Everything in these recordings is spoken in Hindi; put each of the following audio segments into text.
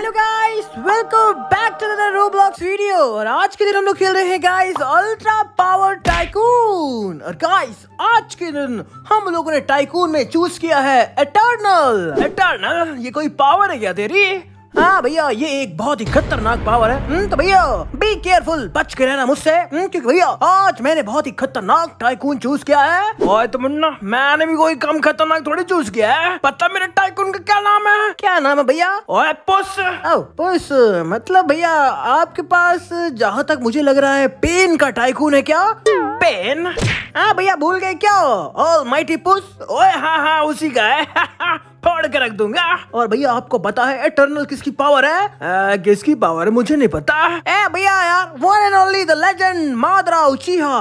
Hello guys welcome back to the Roblox video और आज के दिन हम लोग खेल रहे हैं गाइस अल्ट्रा पावर टाइकून और गाइस आज के दिन हम लोगों ने टाइकून में चूज किया है एटर्नल एटर्नल ये कोई पावर है क्या तेरी हाँ भैया ये एक बहुत ही खतरनाक पावर है हम्म, तो भैया बी केयरफुल बच के रहना मुझसे हम्म, क्योंकि भैया आज मैंने बहुत ही खतरनाक टाइकून चूज किया है ओए तो मुन्ना मैंने भी कोई कम खतरनाक थोड़ी चूज किया है पता मेरे टाइकून का क्या नाम है क्या नाम है भैया ओए पुस ओ पुस मतलब भैया आपके पास जहाँ तक मुझे लग रहा है पेन का टाइकून है क्या पेन हाँ भैया भूल गए क्या ऑल माइटी पुस ओए हाँ हाँ उसी का है फोड़ के रख दूंगा और भैया आपको पता है एटर्नल किसकी पावर है आ, किसकी पावर है मुझे नहीं पता ए भैया यार one and only the legend Madara Uchiha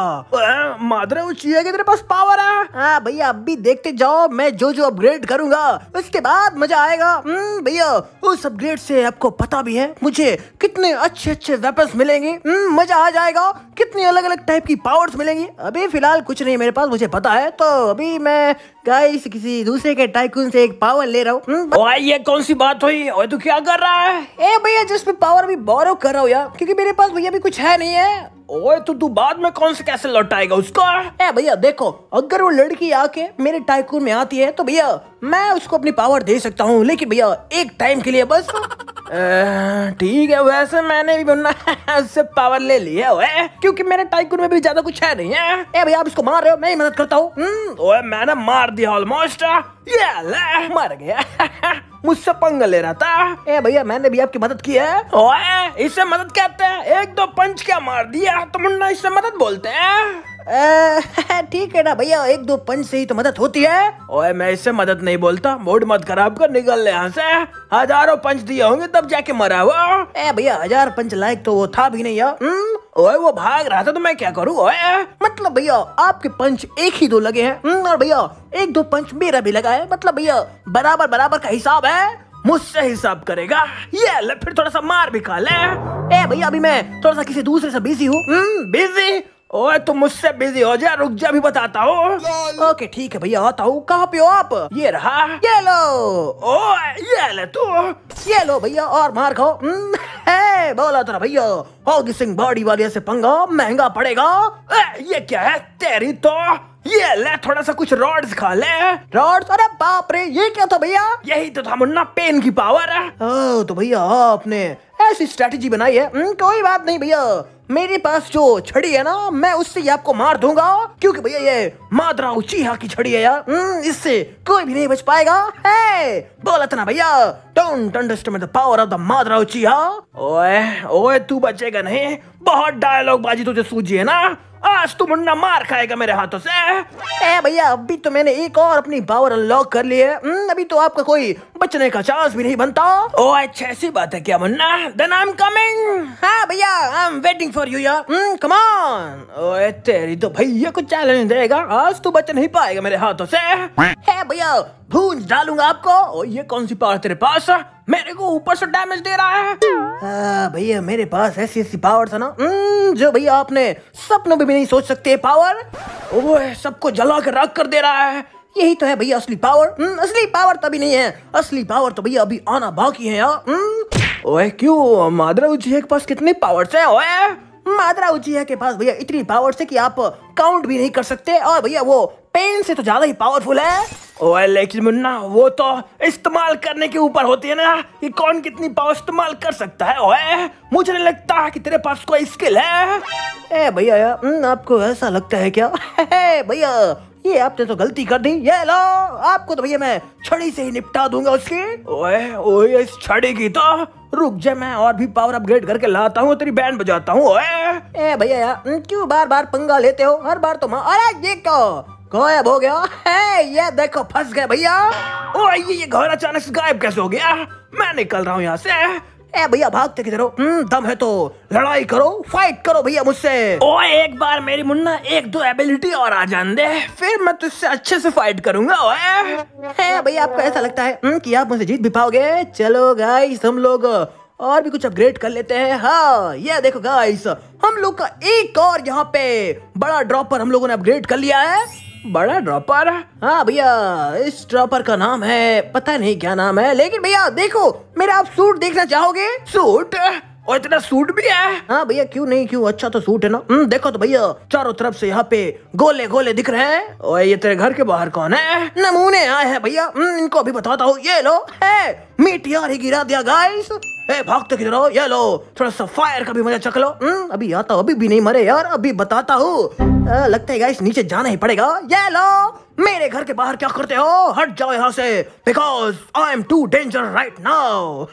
Madara Uchiha के तेरे पास पावर है भैया अब भी देखते जाओ मैं जो जो अपग्रेड करूंगा उसके बाद मजा आएगा हम्म, भैया उस अपग्रेड से आपको पता भी है मुझे कितने अच्छे अच्छे वेपन्स मिलेंगे हम्म, मजा आ जाएगा कितने अलग अलग टाइप की पावर्स मिलेंगे मिलेंगी अभी फिलहाल कुछ नहीं मेरे पास मुझे पता है तो अभी मैं गाइस किसी दूसरे के टाइकून से एक पावर ले रहा हूँ हम्म, ओए ये कौन सी बात हुई और तू क्या कर रहा है ए भैया जिस पे पावर अभी बोरो कर रहा हूँ यार क्योंकि मेरे पास भैया भी कुछ है नहीं है ओए तो तू बाद में कौन से कैसे लौटाएगा उसको ए भैया देखो अगर वो लड़की आके मेरे टाइकून में आती है तो भैया मैं उसको अपनी पावर दे सकता हूँ लेकिन भैया एक टाइम के लिए बस ठीक है वैसे मैंने भी बनना उससे पावर ले लिया है क्योंकि मेरे टाइकून में भी ज्यादा कुछ है नहीं है ए भैया आप इसको मार रहे हो मैं ही मदद करता हूँ हम्म। मैंने मार दी हॉल मोस्टर ये ले मर गया मुझसे पंग ले रहा था ए भैया मैंने भी आपकी मदद की है ओए इसे मदद कहते हैं एक दो पंच क्या मार दिया तो मुन्ना इसे मदद बोलते हैं ठीक है ना भैया एक दो पंच से ही तो मदद होती है ओए मैं इससे मदद नहीं बोलता मूड मत खराब कर निकल ले यहाँ से हजारों पंच दिए होंगे तब जाके मरा हुआ ए भैया हजार पंच लायक तो वो था भी नहीं यार हम्म, ओए वो भाग रहा था तो मैं क्या करूँ ओए मतलब भैया आपके पंच एक ही दो लगे हैं हम्म, और भैया एक दो पंच मेरा भी लगा है मतलब भैया बराबर बराबर का हिसाब है मुझसे हिसाब करेगा ये ले फिर थोड़ा सा मार भी खा ले ए भैया अभी मैं थोड़ा सा किसी दूसरे से बिजी हूँ बिजी हम्म, ओए तुम मुझसे बिजी हो जा रुक जा भी बताता हूँ ओके ठीक है भैया आता हूँ कहाँ पे हो आप ये रहा ये लो ओ ये ले तू ये लो भैया और मार खाओ बोला तो भैया होगी सिंह बॉडी वाले ऐसे पंगा महंगा पड़ेगा ए, ये क्या है तेरी तो ये ले थोड़ा सा कुछ रॉड्स खा ले रॉड्स अरे बाप रे ये क्या था भैया यही तो था मुन्ना पेन की पावर है ओ, तो भैया आपने ऐसी स्ट्रेटेजी बनाई है कोई बात नहीं भैया मेरे पास जो छड़ी है ना मैं उससे ये आपको मार दूंगा क्योंकि भैया ये मादरा उचीहा की छड़ी है यार हम्म, इससे कोई भी नहीं बच पाएगा है बोला था ना भैया don't understand the power of the Madara Uchiha ओए ओए तू बचेगा नहीं बहुत डायलॉग बाजी तुझे सूझी है ना आज तू मुन्ना मार खाएगा मेरे हाथों से ए भैया अभी तो मैंने एक और अपनी पावर अनलॉक कर ली है अभी तो आपका कोई बचने का चांस भी नहीं बनता ओ अच्छा ऐसी बात है क्या Munna then I am coming हाँ भैया I am waiting for you यार कम ऑन ओए तेरी तो भैया को चैलेंज देगा आज तू बच नहीं पाएगा मेरे हाथों से है भैया भूंज डालूंगा आपको ओ ये कौन सी पावर तेरे पास मेरे को ऊपर से डैमेज दे रहा है हाँ, भैया मेरे पास ऐसी ऐसी पावर था ना हम्म, जो भैया आपने सपनों में भी नहीं सोच सकते पावर वो सबको जला के रख कर दे रहा है यही तो है भैया असली पावर न, हम्म, असली पावर तभी नहीं है असली पावर तो भैया अभी आना बाकी है यार हाँ। हम्म, ओए क्यों मादरा उजिया के पास कितने पावर्स हैं ओए मादरा उजिया के पास भैया इतनी पावर्स है कि आप काउंट भी नहीं कर सकते और भैया वो पेन से तो ज्यादा ही पावरफुल है ओए लेकिन मुन्ना वो तो इस्तेमाल करने के ऊपर होती है ना कि कौन कितनी पावर इस्तेमाल कर सकता है ओए मुझे नहीं लगता कि तेरे पास कोई स्किल है ए भैया हम्म, आपको ऐसा लगता है क्या भैया ये आपने तो गलती कर दी ये लो आपको तो भैया मैं छड़ी से ही निपटा दूंगा उसकी ओए ओए इस छड़ी की तो रुक जा मैं और भी पावर अपग्रेड करके लाता हूँ तेरी बैंड बजाता हूँ ओए ए भैया हम्म, क्यों बार बार पंगा लेते हो हर बार तो माँ अरे ये क्या गायब हो गया है ये देखो फंस गए भैया ओ ये ये घर अचानक से गायब कैसे हो गया मैं निकल रहा हूँ यहाँ से ए भैया भागते किधर हो हम्म, दम है तो लड़ाई करो फाइट करो भैया मुझसे ओ एक बार मेरी मुन्ना एक दो एबिलिटी और आ जान दे फिर मैं तुझसे अच्छे से फाइट करूंगा ओए भैया आपको ऐसा लगता है हम्म, कि आप मुझसे जीत भी पाओगे चलो गाइस हम लोग और भी कुछ अपग्रेड कर लेते हैं हाँ ये देखो गाइस हम लोग का एक और यहाँ पे बड़ा ड्रॉपर हम लोगों ने अपग्रेड कर लिया है बड़ा ड्रॉपर हाँ भैया इस ड्रॉपर का नाम है पता नहीं क्या नाम है लेकिन भैया देखो मेरा आप सूट देखना चाहोगे सूट और इतना सूट भी है हाँ भैया क्यों नहीं क्यों अच्छा तो सूट है ना हम्म, देखो तो भैया चारों तरफ से यहाँ पे गोले गोले दिख रहे हैं और ये तेरे घर के बाहर कौन है नमूने आए हैं भैया हम्म, इनको अभी बताता हूँ ये लो है मीटियार ही गिरा दिया गाइस ए तो किधर हो ये लो थोड़ा सा फायर का भी मजा चख लो हम्म, अभी आता हूँ अभी भी नहीं मरे यार अभी बताता हूँ लगता है गाइस नीचे जाना ही पड़ेगा ये लो मेरे घर के बाहर क्या करते हो हट जाओ यहाँ से because I am too danger right now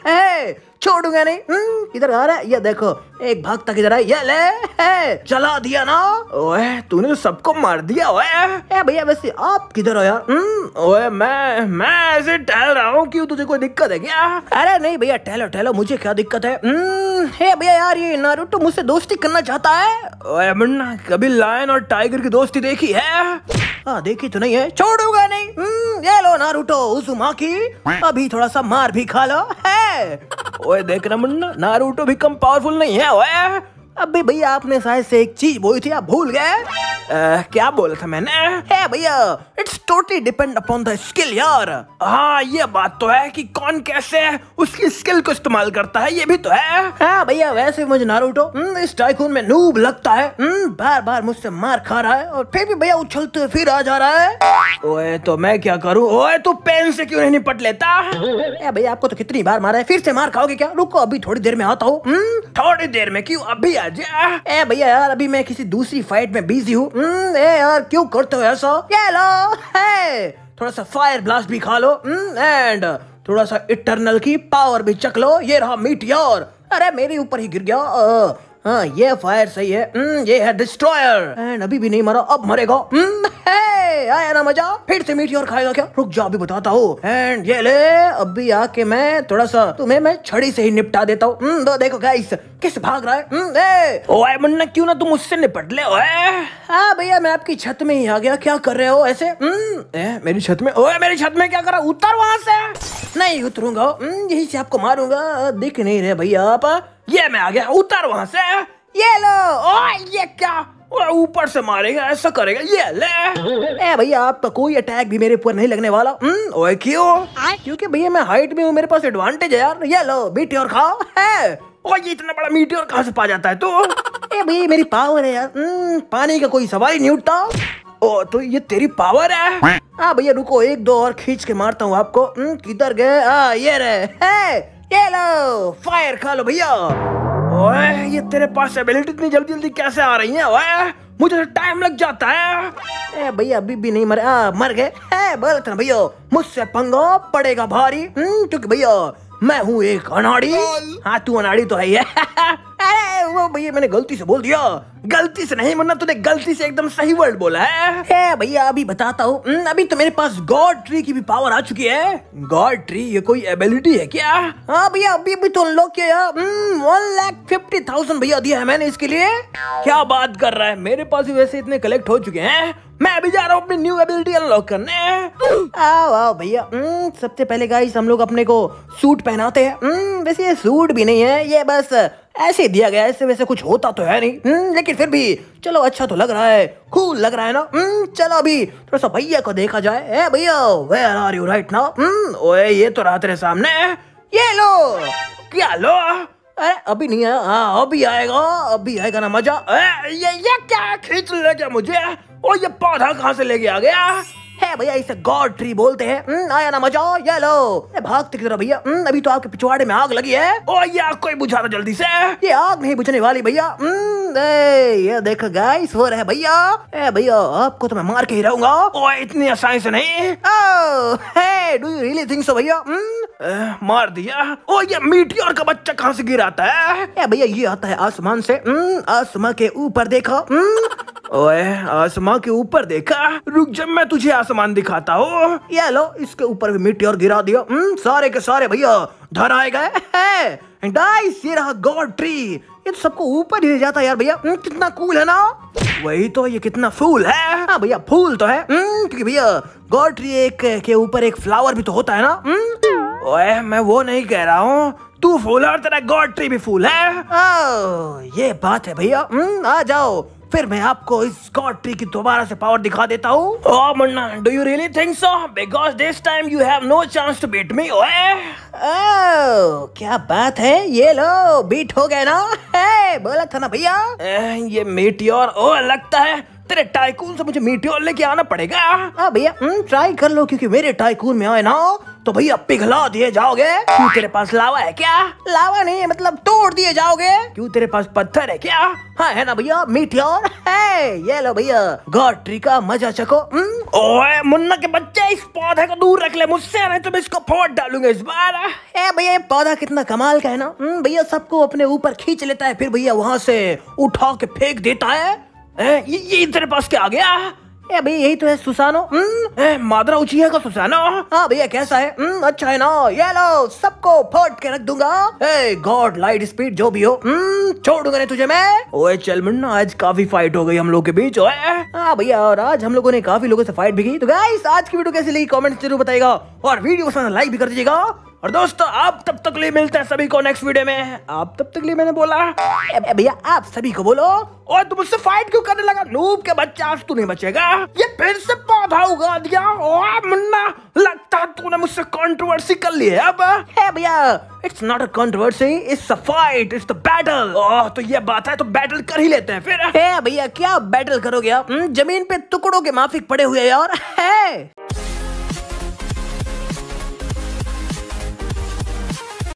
छोड़ूंगा नहीं हम्म, इधर आ रहा है ये देखो एक भाग तक इधर आई ये ले ए, चला दिया ना ओए तूने तो सबको मार दिया ओए ए भैया वैसे आप किधर हो यार हम्म, ओए मैं मैं ऐसे टहल रहा हूँ क्यों तुझे कोई दिक्कत है क्या अरे नहीं भैया टहलो टहलो मुझे क्या दिक्कत है न? हम्म, हे भैया यार ये नारुतो मुझसे दोस्ती करना चाहता है ओए मुन्ना कभी लायन और टाइगर की दोस्ती देखी है हाँ देखी तो नहीं है छोड़ूंगा नहीं हम्म, ये लो नारुतो उजुमा की अभी थोड़ा सा मार भी खा लो है ओए देखना मुन्ना नारुतो भी कम पावरफुल नहीं है ओए अबे भैया आपने शायद से एक चीज बोली थी आप भूल गए क्या बोला था मैंने है भैया totally depend upon the skill यार हाँ ये बात तो है कि कौन कैसे है उसकी स्किल को इस्तेमाल करता है ये भी तो है हाँ भैया वैसे मुझे नारूटो हम्म, इस टाइकून में नूब लगता है हम्म, बार बार मुझसे मार खा रहा है और फिर भी भैया उछलते हुए फिर आ जा रहा है ओए तो मैं क्या करूँ ओए तू तो पेन से क्यों नहीं पट लेता भैया आपको तो कितनी बार मारा है फिर से मार खाओगे क्या रुको अभी थोड़ी देर में आता हूँ हम्म। थोड़ी देर में क्यों अभी आ जा भैया यार अभी मैं किसी दूसरी फाइट में बिजी हूँ यार क्यों करते हो ऐसा चलो थोड़ा सा फायर ब्लास्ट भी खा लो एंड हम्म, थोड़ा सा इटरनल की पावर भी चख लो ये रहा मीटियोर अरे मेरे ऊपर ही गिर गया आ, हाँ ये फायर सही है न, हम्म, ये है डिस्ट्रॉयर एंड अभी भी नहीं मरा अब मरेगा न, हम्म, आया ना मजा फिर से मीठी और खाएगा क्या रुक जा अभी बताता हूँ एंड ये ले अभी आके मैं थोड़ा सा तुम्हें मैं छड़ी से ही निपटा देता हूँ तो देखो गाइस किस भाग रहा है हम्म, ओए मुन्ना क्यों ना तुम उससे निपट ले ओए हाँ भैया मैं आपकी छत में ही आ गया क्या कर रहे हो ऐसे हम्म। ए, मेरी छत में ओए मेरी छत में क्या कर रहा उतर वहाँ से नहीं उतरूंगा यही से आपको मारूंगा दिख नहीं रहे भैया आप ये मैं आ गया उतर वहाँ से ये लो ओ ये क्या ऊपर से मारेगा ऐसा करेगा ये ले ए भैया आपका तो कोई अटैक भी मेरे ऊपर नहीं लगने वाला ओए हम्म, क्यों क्योंकि भैया मैं हाइट में हूँ मेरे पास एडवांटेज है यार ये लो मीटी और खाओ है और ये इतना बड़ा मीटी और कहा से पा जाता है तो ए भैया मेरी पावर है यार हम्म, पानी का कोई सवाल ही नहीं उठता ओ तो ये तेरी पावर है हाँ भैया रुको एक दो और खींच के मारता हूँ आपको हम्म, किधर गए ये रे ये लो फायर खा लो भैया ओए ये तेरे पास एबिलिटी इतनी जल्दी जल्दी कैसे आ रही है ओए मुझे तो टाइम लग जाता है ए भैया अभी भी नहीं मरे आ, मर गए बोल तो भैया मुझसे पंगा पड़ेगा भारी हम्म, क्योंकि भैया मैं हूँ एक अनाड़ी हाँ तू अनाड़ी तो है भैया मैंने गलती से बोल दिया गलती से नहीं मुन्ना तूने गलती से एकदम सही वर्ड बोला है ए भैया अभी बताता हूँ हम्म, अभी तो मेरे पास गॉड ट्री की भी पावर आ चुकी है गॉड ट्री ये कोई एबिलिटी है क्या हाँ भैया अभी भी तो अनलॉक किया वन लाख फिफ्टी थाउजेंड भैया दिया है मैंने इसके लिए क्या बात कर रहा है मेरे पास भी वैसे इतने कलेक्ट हो चुके हैं मैं अभी जा रहा हूँ अपनी न्यू एबिलिटी अनलॉक करने भैया हम्म, सबसे पहले गाइस हम लोग अपने को सूट पहनाते हैं हम्म, वैसे ये सूट भी नहीं है ये बस ऐसे दिया गया ऐसे वैसे कुछ होता तो है नहीं हम्म, लेकिन फिर भी चलो अच्छा तो लग रहा है कूल लग रहा है ना हम्म, चलो अभी थोड़ा सा भैया को देखा जाए ए भैया where are you right now ओए ये तो रात तेरे सामने ये लो क्या लो अरे अभी नहीं आया हाँ अभी आएगा अभी आएगा ना मजा ए, ये ये क्या खींच ले गया मुझे और ये पौधा कहाँ से लेके आ गया है भैया इसे गॉड ट्री बोलते हैं हम्म, आया ना मजा ये लो भागते की तरह भैया हम्म, अभी तो आपके पिछवाड़े में आग लगी है ओ यार कोई बुझा दो जल्दी से ये आग नहीं बुझने वाली भैया हम्म, ये देखो गाइस हो रहा है भैया ए भैया आपको तो मैं मार के ही रहूंगा ओ इतनी आसानी से नहीं oh hey do you really think so भैया मार दिया ओ ये मीटियोर का बच्चा कहाँ से गिर आता है भैया ये आता है आसमान से आसमान के ऊपर देखो ओए आसमां के ऊपर देखा रुक जब मैं तुझे आसमान दिखाता हूँ ये लो इसके ऊपर भी मिट्टी और गिरा दिया हम्म सारे के सारे भैया धर आए गए ये रहा गॉड ट्री ये तो सबको ऊपर ही जाता यार भैया हम्म, कितना कूल है ना वही तो ये कितना फूल है हाँ भैया फूल तो है हम्म, क्योंकि भैया गॉड ट्री एक के ऊपर एक फ्लावर भी तो होता है ना हम्म। ओए मैं वो नहीं कह रहा हूँ तू फूल और तेरा गॉड ट्री भी फूल है ओ, oh, ये बात है भैया आ जाओ फिर मैं आपको इस स्कॉट ट्री की दोबारा से पावर दिखा देता हूँ oh Manna do you really think so because this time you have no chance to beat me ओए क्या बात है ये लो बीट हो गए ना बोला था ना भैया eh, ये मेटियोर ओ oh, लगता है तेरे टाइकून से मुझे मीटियोर लेके आना पड़ेगा हाँ भैया ट्राई हम्म, कर लो क्योंकि मेरे टाइकून में आए ना तो भैया पिघला दिए जाओगे क्यों तेरे पास लावा है क्या लावा नहीं है मतलब तोड़ दिए जाओगे क्यों तेरे पास पत्थर है क्या हाँ है ना भैया मीटियोर है ये लो भैया गॉट्री का मजा चको हम्म। ओए मुन्ना के बच्चे इस पौधे को दूर रख ले मुझसे नहीं तो मैं इसको फोड़ डालूंगा इस बार ए भैया पौधा कितना कमाल का है ना हम्म, भैया सबको अपने ऊपर खींच लेता है फिर भैया वहाँ से उठा के फेंक देता है ये, ये तेरे पास क्या आ गया ए भाई यही तो है सुसानो ए, हम्म? मादरा उचिया का सुसानो हाँ भैया कैसा है न, हम्म, अच्छा है ना ये लो सबको फोट के रख दूंगा ए गॉड लाइट स्पीड जो भी हो हम्म, छोड़ूंगा नहीं तुझे मैं ओए चल मुन्ना आज काफी फाइट हो गई हम लोग के बीच ओए हाँ भैया और आज हम लोगों ने काफी लोगों से फाइट भी की तो गाइस आज की वीडियो कैसी लगी कमेंट जरूर बताएगा और वीडियो पसंद लाइक भी कर दीजिएगा और दोस्तों आप तब तक लिए मिलते हैं सभी को नेक्स्ट वीडियो में आप तब तक लिए मैंने बोला भैया आप सभी को बोलो और तुम उससे फाइट क्यों करने लगा नूब के बच्चा आज तू नहीं बचेगा ये फिर से पौधा उगा दिया ओ मुन्ना लगता तूने मुझसे कंट्रोवर्सी कर ली है अब है भैया it's not a controversy it's a fight it's the battle oh तो ये बात है तो बैटल कर ही लेते हैं फिर है भैया क्या बैटल करोगे आप हम्म, जमीन पे टुकड़ों के माफिक पड़े हुए यार है